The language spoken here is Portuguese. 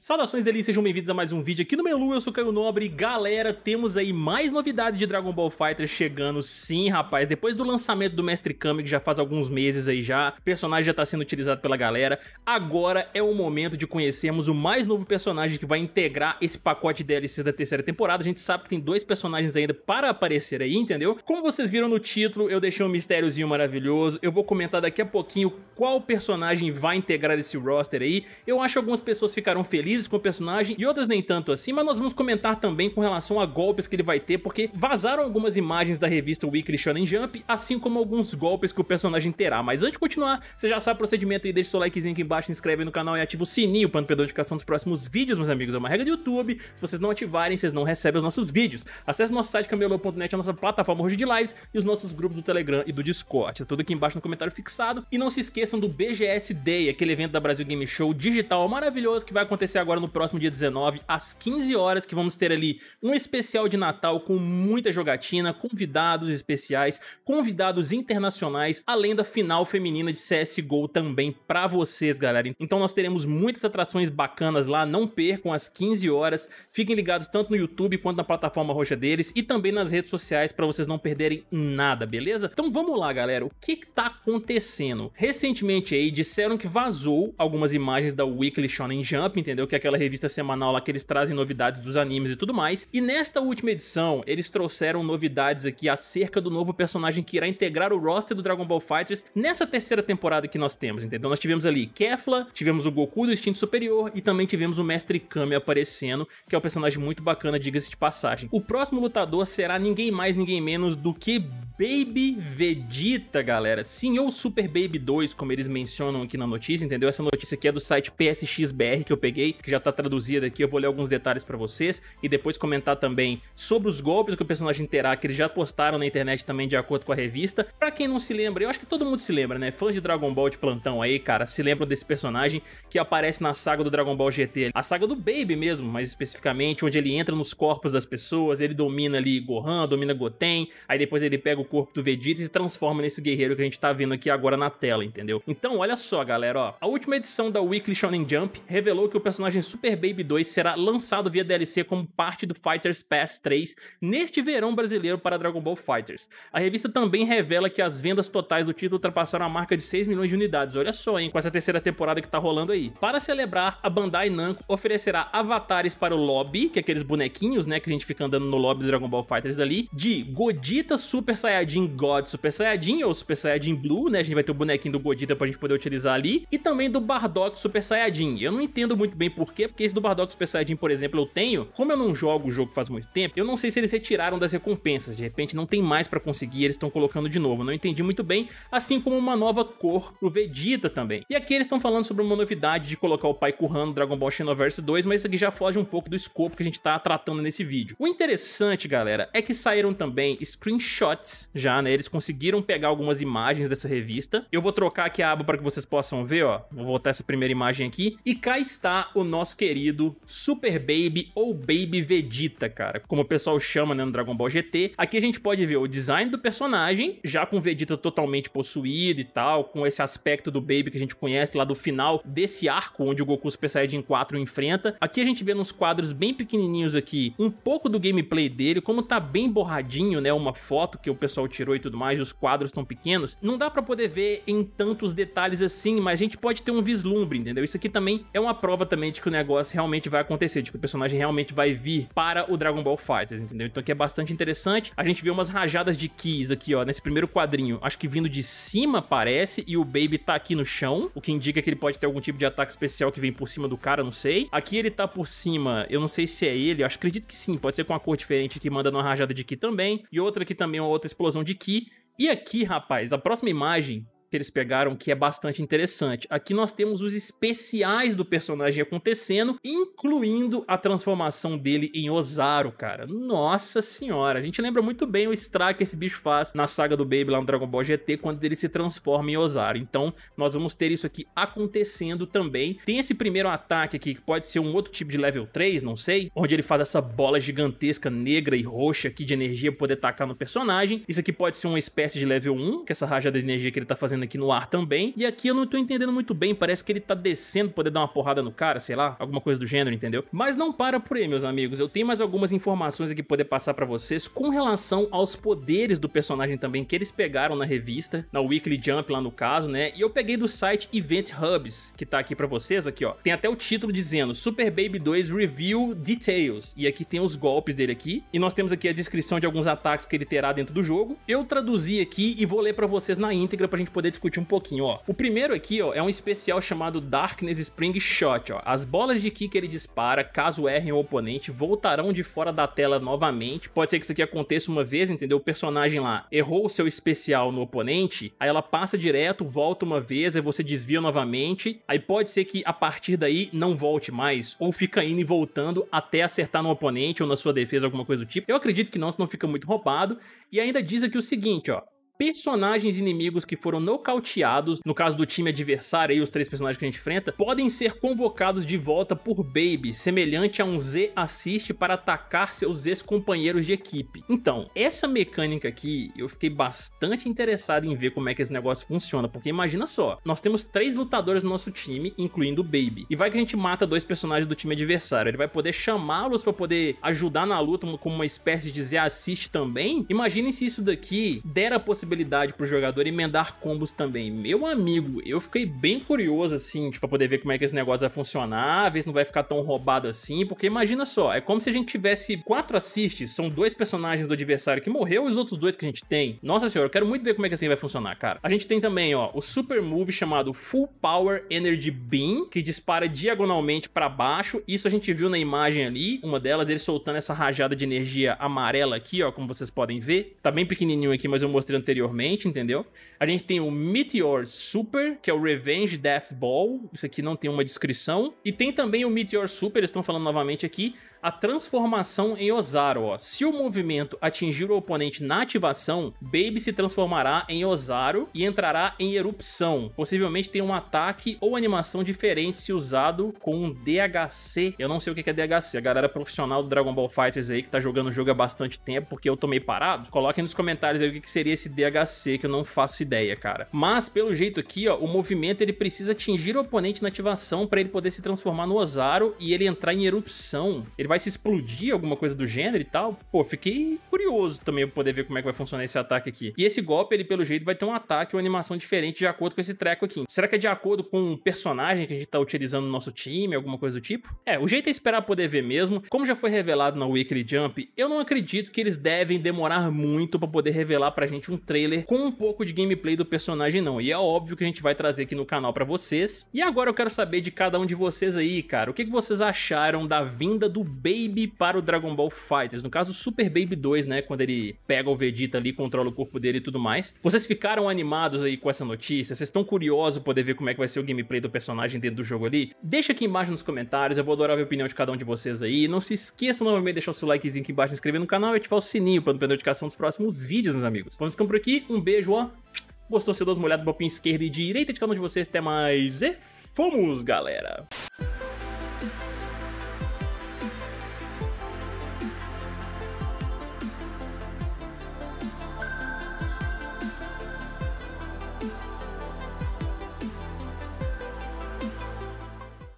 Saudações delícias, sejam bem-vindos a mais um vídeo aqui no Melu, eu sou Caio Nobre Galera, temos aí mais novidades de Dragon Ball Fighter chegando sim, rapaz Depois do lançamento do Mestre Kami, que já faz alguns meses aí já O personagem já tá sendo utilizado pela galera Agora é o momento de conhecermos o mais novo personagem que vai integrar esse pacote de DLC da terceira temporada A gente sabe que tem dois personagens ainda para aparecer aí, entendeu? Como vocês viram no título, eu deixei um mistériozinho maravilhoso Eu vou comentar daqui a pouquinho qual personagem vai integrar esse roster aí Eu acho que algumas pessoas ficaram felizes felizes com o personagem e outras nem tanto assim, mas nós vamos comentar também com relação a golpes que ele vai ter, porque vazaram algumas imagens da revista Weekly Shonen Jump, assim como alguns golpes que o personagem terá. Mas antes de continuar, você já sabe o procedimento e deixa seu likezinho aqui embaixo, se inscreve no canal e ativa o sininho para não perder a notificação dos próximos vídeos, meus amigos. É uma regra do YouTube, se vocês não ativarem, vocês não recebem os nossos vídeos. Acesse nosso site camelô.net, a nossa plataforma hoje de lives e os nossos grupos do Telegram e do Discord. Tá tudo aqui embaixo no comentário fixado. E não se esqueçam do BGS Day, aquele evento da Brasil Game Show digital maravilhoso que vai acontecer agora no próximo dia 19, às 15 horas, que vamos ter ali um especial de Natal com muita jogatina, convidados especiais, convidados internacionais, além da final feminina de CSGO também para vocês, galera. Então nós teremos muitas atrações bacanas lá, não percam às 15 horas. Fiquem ligados tanto no YouTube quanto na plataforma roxa deles e também nas redes sociais para vocês não perderem nada, beleza? Então vamos lá, galera. O que, que tá acontecendo? Recentemente aí disseram que vazou algumas imagens da Weekly Shonen Jump, entendeu? que é aquela revista semanal lá que eles trazem novidades dos animes e tudo mais. E nesta última edição, eles trouxeram novidades aqui acerca do novo personagem que irá integrar o roster do Dragon Ball Fighters nessa terceira temporada que nós temos, entendeu? Nós tivemos ali Kefla, tivemos o Goku do Instinto Superior e também tivemos o Mestre Kami aparecendo, que é um personagem muito bacana, diga-se de passagem. O próximo lutador será ninguém mais, ninguém menos do que Baby Vegeta, galera. Sim, ou Super Baby 2, como eles mencionam aqui na notícia, entendeu? Essa notícia aqui é do site PSXBR que eu peguei que já tá traduzida aqui, eu vou ler alguns detalhes para vocês e depois comentar também sobre os golpes que o personagem terá, que eles já postaram na internet também de acordo com a revista. Para quem não se lembra, eu acho que todo mundo se lembra, né? Fãs de Dragon Ball de plantão aí, cara, se lembram desse personagem que aparece na saga do Dragon Ball GT, a saga do Baby mesmo, mais especificamente, onde ele entra nos corpos das pessoas, ele domina ali Gohan, domina Goten, aí depois ele pega o corpo do Vegeta e se transforma nesse guerreiro que a gente tá vendo aqui agora na tela, entendeu? Então, olha só, galera, ó, a última edição da Weekly Shonen Jump revelou que o personagem personagem Super Baby 2 será lançado via DLC como parte do Fighters Pass 3 neste verão brasileiro para Dragon Ball Fighters. A revista também revela que as vendas totais do título ultrapassaram a marca de 6 milhões de unidades, olha só hein, com essa terceira temporada que tá rolando aí. Para celebrar, a Bandai Namco oferecerá avatares para o lobby, que é aqueles bonequinhos né, que a gente fica andando no lobby do Dragon Ball Fighters ali, de Godita Super Saiyajin God Super Saiyajin ou Super Saiyajin Blue, né, a gente vai ter o bonequinho do Godita pra gente poder utilizar ali, e também do Bardock Super Saiyajin. Eu não entendo muito bem também por quê, porque esse do Bardock Super Saiyajin, por exemplo, eu tenho, como eu não jogo o jogo faz muito tempo, eu não sei se eles retiraram das recompensas, de repente não tem mais pra conseguir, eles estão colocando de novo, não entendi muito bem, assim como uma nova cor pro Vegeta também. E aqui eles estão falando sobre uma novidade de colocar o Pai Kuhan no Dragon Ball Xenoverse 2, mas isso aqui já foge um pouco do escopo que a gente tá tratando nesse vídeo. O interessante, galera, é que saíram também screenshots já, né, eles conseguiram pegar algumas imagens dessa revista. Eu vou trocar aqui a aba para que vocês possam ver, ó, vou botar essa primeira imagem aqui, e cá está o nosso querido Super Baby ou Baby Vegeta, cara, como o pessoal chama né, no Dragon Ball GT. Aqui a gente pode ver o design do personagem, já com Vegeta totalmente possuído e tal, com esse aspecto do Baby que a gente conhece lá do final desse arco, onde o Goku Super Saiyajin 4 enfrenta. Aqui a gente vê nos quadros bem pequenininhos aqui, um pouco do gameplay dele, como tá bem borradinho, né, uma foto que o pessoal tirou e tudo mais, os quadros tão pequenos. Não dá para poder ver em tantos detalhes assim, mas a gente pode ter um vislumbre, entendeu? Isso aqui também é uma prova também que o negócio realmente vai acontecer, de que o personagem realmente vai vir para o Dragon Ball Fighters, entendeu? Então aqui é bastante interessante. A gente vê umas rajadas de keys aqui, ó, nesse primeiro quadrinho, acho que vindo de cima, parece, e o Baby tá aqui no chão, o que indica que ele pode ter algum tipo de ataque especial que vem por cima do cara, não sei. Aqui ele tá por cima, eu não sei se é ele, acho que acredito que sim, pode ser com uma cor diferente que manda uma rajada de ki também, e outra aqui também, é uma outra explosão de ki. E aqui, rapaz, a próxima imagem que eles pegaram que é bastante interessante. Aqui nós temos os especiais do personagem acontecendo, incluindo a transformação dele em Ozaru, cara. Nossa senhora, a gente lembra muito bem o strike que esse bicho faz na saga do Baby lá no Dragon Ball GT, quando ele se transforma em Ozaru. Então, nós vamos ter isso aqui acontecendo também. Tem esse primeiro ataque aqui, que pode ser um outro tipo de level 3, não sei, onde ele faz essa bola gigantesca, negra e roxa aqui de energia poder tacar no personagem. Isso aqui pode ser uma espécie de level 1, que essa rajada de energia que ele tá fazendo fazendo aqui no ar também. E aqui eu não tô entendendo muito bem, parece que ele tá descendo poder dar uma porrada no cara, sei lá, alguma coisa do gênero, entendeu? Mas não para por aí, meus amigos. Eu tenho mais algumas informações aqui poder passar para vocês com relação aos poderes do personagem também que eles pegaram na revista, na Weekly Jump lá no caso, né? E eu peguei do site Event Hubs, que tá aqui para vocês aqui, ó. Tem até o título dizendo Super Baby 2 Review Details. E aqui tem os golpes dele aqui. E nós temos aqui a descrição de alguns ataques que ele terá dentro do jogo. Eu traduzi aqui e vou ler para vocês na íntegra pra gente poder poder discutir um pouquinho, ó. O primeiro aqui, ó, é um especial chamado Darkness Spring Shot, ó. As bolas de ki que ele dispara, caso errem o oponente, voltarão de fora da tela novamente. Pode ser que isso aqui aconteça uma vez, entendeu? O personagem lá errou o seu especial no oponente, aí ela passa direto, volta uma vez, aí você desvia novamente, aí pode ser que a partir daí não volte mais, ou fica indo e voltando até acertar no oponente ou na sua defesa, alguma coisa do tipo. Eu acredito que não, senão fica muito roubado. E ainda diz aqui o seguinte, ó personagens inimigos que foram nocauteados, no caso do time adversário e os três personagens que a gente enfrenta, podem ser convocados de volta por Baby, semelhante a um Z assist para atacar seus ex-companheiros de equipe. Então, essa mecânica aqui, eu fiquei bastante interessado em ver como é que esse negócio funciona, porque imagina só, nós temos três lutadores no nosso time, incluindo o Baby, e vai que a gente mata dois personagens do time adversário, ele vai poder chamá-los para poder ajudar na luta como uma espécie de Z assist também. Imagine se isso daqui der a possibilidade possibilidade pro jogador emendar combos também. Meu amigo, eu fiquei bem curioso, assim, tipo, pra poder ver como é que esse negócio vai funcionar, ver se não vai ficar tão roubado assim, porque imagina só, é como se a gente tivesse quatro assists, são dois personagens do adversário que morreu e os outros dois que a gente tem. Nossa senhora, eu quero muito ver como é que assim vai funcionar, cara. A gente tem também, ó, o super move chamado Full Power Energy Beam, que dispara diagonalmente pra baixo, isso a gente viu na imagem ali, uma delas, ele soltando essa rajada de energia amarela aqui, ó, como vocês podem ver. Tá bem pequenininho aqui, mas eu mostrei anteriormente anteriormente, entendeu? A gente tem o Meteor Super, que é o Revenge Death Ball. Isso aqui não tem uma descrição. E tem também o Meteor Super, eles estão falando novamente aqui, a transformação em Ozaru. Ó. Se o movimento atingir o oponente na ativação, Baby se transformará em Ozaru e entrará em erupção. Possivelmente tem um ataque ou animação diferente se usado com um DHC. Eu não sei o que é DHC. A galera profissional do Dragon Ball Fighters aí que tá jogando o jogo há bastante tempo, porque eu tomei parado. Coloquem nos comentários aí o que seria esse DHC, que eu não faço ideia, cara. Mas, pelo jeito aqui, ó, o movimento ele precisa atingir o oponente na ativação para ele poder se transformar no Ozaru e ele entrar em erupção. Ele ele vai se explodir, alguma coisa do gênero e tal. Pô, fiquei curioso também pra poder ver como é que vai funcionar esse ataque aqui. E esse golpe, ele pelo jeito vai ter um ataque ou animação diferente de acordo com esse treco aqui. Será que é de acordo com o personagem que a gente tá utilizando no nosso time, alguma coisa do tipo? É, o jeito é esperar poder ver mesmo. Como já foi revelado na Weekly Jump, eu não acredito que eles devem demorar muito pra poder revelar pra gente um trailer com um pouco de gameplay do personagem não. E é óbvio que a gente vai trazer aqui no canal pra vocês. E agora eu quero saber de cada um de vocês aí, cara. O que, que vocês acharam da vinda do Baby para o Dragon Ball Fighters. No caso, Super Baby 2, né? Quando ele pega o Vegeta ali, controla o corpo dele e tudo mais. Vocês ficaram animados aí com essa notícia? Vocês estão curiosos poder ver como é que vai ser o gameplay do personagem dentro do jogo ali? Deixa aqui embaixo nos comentários, eu vou adorar ver a opinião de cada um de vocês aí. Não se esqueça novamente de deixar o seu likezinho aqui embaixo, se inscrever no canal e ativar o sininho para não perder a notificação dos próximos vídeos, meus amigos. Vamos ficando por aqui, um beijo, ó. Gostou, se dá uma olhada no papinho esquerdo e direita de cada um de vocês. Até mais e fomos, galera!